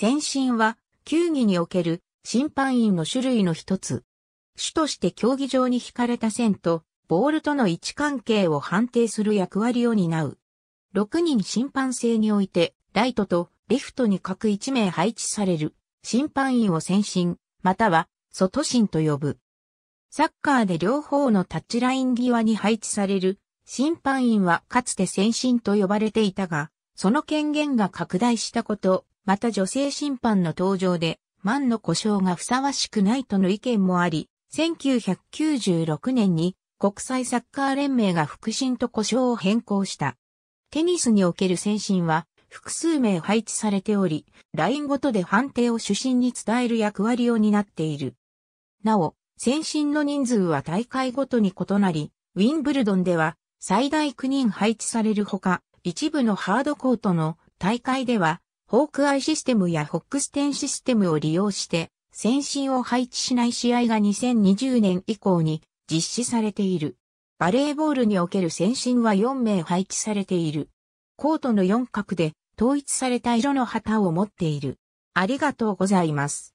先進は、球技における審判員の種類の一つ。主として競技場に引かれた線と、ボールとの位置関係を判定する役割を担う。6人審判制において、ライトとリフトに各1名配置される、審判員を先進、または、外審と呼ぶ。サッカーで両方のタッチライン際に配置される、審判員はかつて先進と呼ばれていたが、その権限が拡大したこと、また女性審判の登場で、万の故障がふさわしくないとの意見もあり、1996年に国際サッカー連盟が副審と故障を変更した。テニスにおける先進は複数名配置されており、ラインごとで判定を主審に伝える役割を担っている。なお、先進の人数は大会ごとに異なり、ウィンブルドンでは最大9人配置されるほか、一部のハードコートの大会ではホークアイシステムやホックステンシステムを利用して、先進を配置しない試合が2020年以降に実施されている。バレーボールにおける先進は4名配置されている。コートの4角で統一された色の旗を持っている。ありがとうございます。